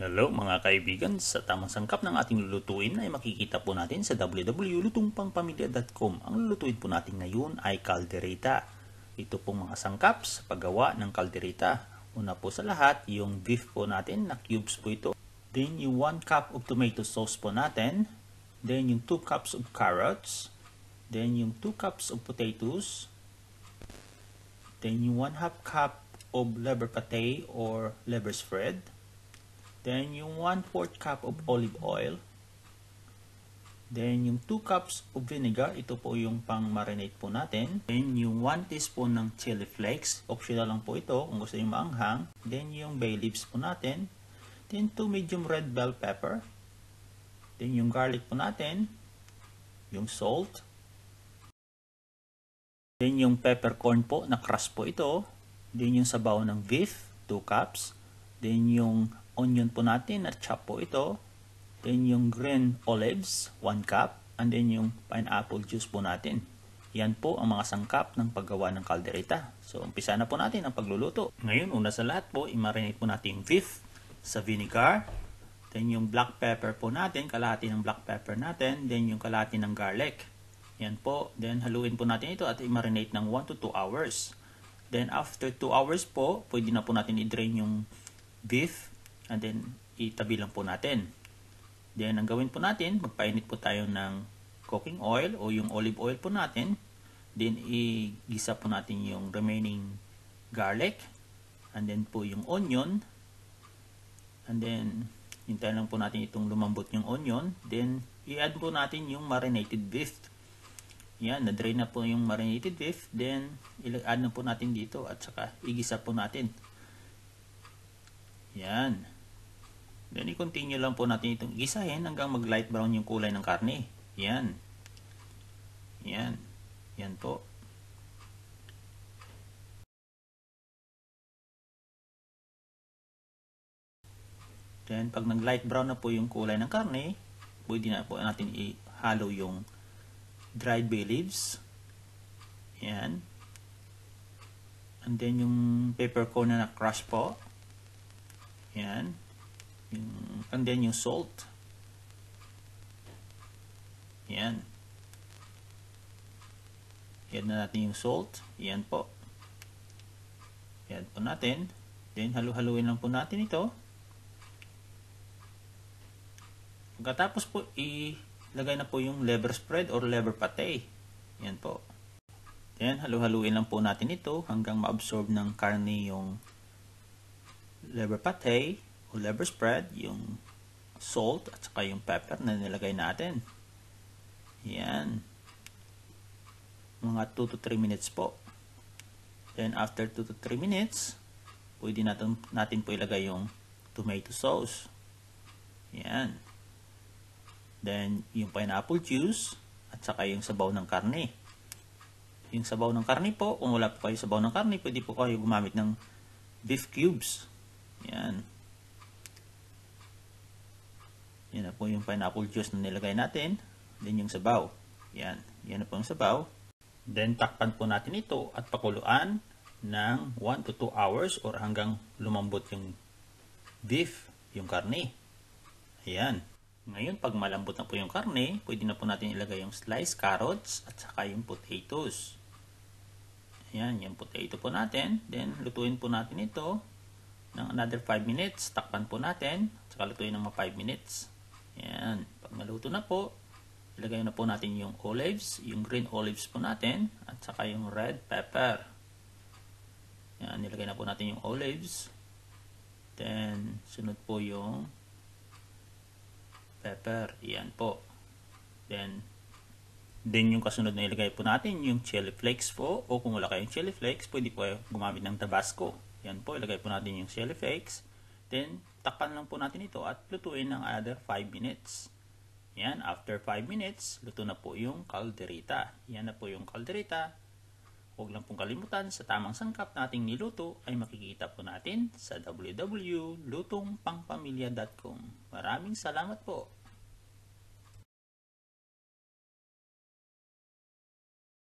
Hello mga kaibigan, sa tamang sangkap ng ating lulutuin ay makikita po natin sa www.lutongpangpamilya.com Ang lulutuin po natin ngayon ay kaldereta. Ito pong mga sangkap sa paggawa ng kaldereta. Una po sa lahat, yung beef po natin na cubes po ito. Then yung 1 cup of tomato sauce po natin. Then yung 2 cups of carrots. Then yung 2 cups of potatoes. Then yung 1 half cup of liver pate or liver spread Then yung 1/4 cup of olive oil. Then yung 2 cups of vinegar, ito po yung pang-marinate po natin. Then yung 1 teaspoon ng chili flakes, optional lang po ito kung gusto niyo maanghang. Then yung bay leaves po natin. Then 2 medium red bell pepper. Then yung garlic po natin, yung salt. Then yung peppercorn po, na crush po ito. Then yung sabaw ng beef, 2 cups. Then yung onion po natin at chop po ito. Then yung green olives, 1 cup. And then yung pineapple juice po natin. Yan po ang mga sangkap ng paggawa ng kaldereta. So umpisa na po natin ang pagluluto. Ngayon una sa lahat po, imarinate po natin yung beef sa vinegar. Then yung black pepper po natin, kalahati ng black pepper natin. Then yung kalahati ng garlic. Yan po. Then haluin po natin ito at imarinate ng 1 to 2 hours. Then after 2 hours po, pwede na po natin i-drain yung beef and then itabi lang po natin. Then, ang gawin po natin, magpainit po tayo ng cooking oil o yung olive oil po natin. Then, igisa po natin yung remaining garlic. And then po yung onion. And then, hintayin lang po natin itong lumambot yung onion. Then, i-add po natin yung marinated beef. Yan, na-drain na po yung marinated beef. Then, i-add na po natin dito at saka igisa po natin. Yan. Then, i-continue lang po natin itong isahin hanggang mag-light brown yung kulay ng karne. Yan. Yan. Yan po. Then, pag nag-light brown na po yung kulay ng karne, pwede na po natin ihalo yung dried bay leaves. Yan. And then, yung peppercorn na na-crush po. Yan and then yung salt. Yan. Yan na natin yung salt. Yan po. Yan po natin. Then, halu-haluin lang po natin ito. Pagkatapos po, ilagay na po yung lever spread or lever pate. Yan po. Then, halu-haluin lang po natin ito hanggang ma-absorb ng karne yung lever pate. Whoever spread, yung salt at saka yung pepper na nilagay natin. Yan. Mga 2 to 3 minutes po. Then after 2 to 3 minutes, pwede natin, natin po ilagay yung tomato sauce. Yan. Then yung pineapple juice at saka yung sabaw ng karne. Yung sabaw ng karne po, kung wala po kayo sabaw ng karne, pwede po kayo gumamit ng beef cubes. Yan. Yan na po yung pineapple juice na nilagay natin. Then yung sabaw. Yan. Yan na po yung sabaw. Then takpan po natin ito at pakuluan ng 1 to 2 hours or hanggang lumambot yung beef, yung karne. Ayan. Ngayon, pag malambot na po yung karne, pwede na po natin ilagay yung sliced carrots at saka yung potatoes. Ayan, yung potato po natin. Then, lutuin po natin ito ng another 5 minutes. Takpan po natin. Saka lutuin ng mga 5 minutes. Ayan. Pag maluto na po, ilagay na po natin yung olives, yung green olives po natin, at saka yung red pepper. Ayan, Ilagay na po natin yung olives. Then, sunod po yung pepper. Ayan po. Then, Then yung kasunod na ilagay po natin, yung chili flakes po. O kung wala kayong chili flakes, pwede po gumamit ng tabasco. Yan po, ilagay po natin yung chili flakes. Then, takpan lang po natin ito at lutuin ng another 5 minutes. Yan, after 5 minutes, luto na po yung kalderita. Yan na po yung kalderita. Huwag lang pong kalimutan, sa tamang sangkap na ating niluto ay makikita po natin sa www.lutongpangpamilya.com. Maraming salamat po!